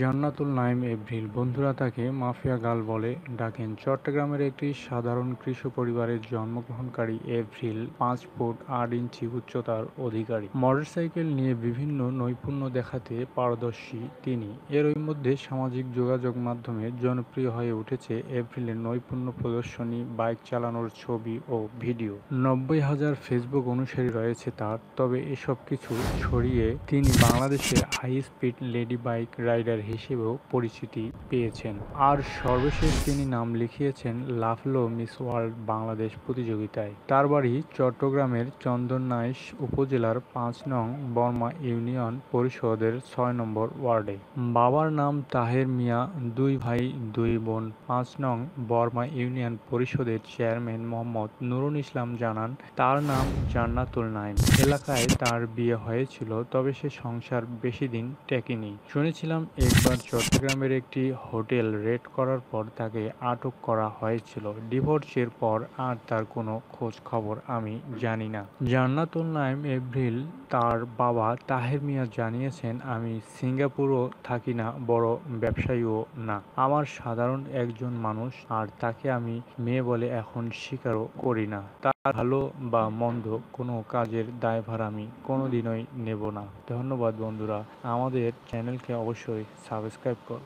জান্নাতুল নাইম এভরিল বন্ধুরা তাকে মাফিয়া গাল বলে ডাকেন চট্টগ্রামের একটি সাধারণ কৃষক পরিবারের জন্মগ্রহণকারী এভরিল পাঁচ ফুট আট ইঞ্চি উচ্চতার অধিকারী মোটরসাইকেল নিয়ে বিভিন্ন নৈপুণ্য দেখাতে পারদর্শী তিনি ওই মধ্যে সামাজিক যোগাযোগ মাধ্যমে জনপ্রিয় হয়ে উঠেছে এভরিলের নৈপুণ্য প্রদর্শনী বাইক চালানোর ছবি ও ভিডিও নব্বই হাজার ফেসবুক অনুসারী রয়েছে তার তবে এসব কিছু ছড়িয়ে তিনি বাংলাদেশের high speed lady bike rider cricketer হিসেবেও পরিচিতি পেয়েছেন আর সর্বশেষ তিনি নাম লিখিয়েছেন লাফলো মিস ওয়ার্ল্ড বাংলাদেশ প্রতিযোগিতায় তার বাড়ি চট্টগ্রামের চন্দনাইশ উপজেলার পাঁচ নং বর্মা ইউনিয়ন পরিষদের ছয় নম্বর ওয়ার্ডে বাবার নাম তাহের মিয়া দুই ভাই দুই বোন পাঁচ নং বর্মা ইউনিয়ন পরিষদের চেয়ারম্যান মোহাম্মদ নুরুল ইসলাম জানান তার নাম জান্নাতুল নাইম এলাকায় তার বিয়ে হয়েছিল তবে সে সংসার বেশি দিন টেকেনি শুনেছিলাম একবার চট্টগ্রামের একটি হোটেল রেড করার পর তাকে আটক করা হয়েছিল ডিভোর্সের পর আর তার কোনো খোঁজ খবর আমি জানি না জান্নাতুল নাইম এভ্রিল তার বাবা তাহের মিয়া জানিয়েছেন আমি সিঙ্গাপুরও থাকি না বড় ব্যবসায়ীও না আমার সাধারণ একজন মানুষ আর তাকে আমি মেয়ে বলে এখন স্বীকারও করি না তার ভালো বা মন্দ কোনো কাজের দায়ভার আমি কোনোদিনই নেব না ধন্যবাদ বন্ধুরা আমাদের চ্যানেলকে অবশ্যই सब्सक्राइब करो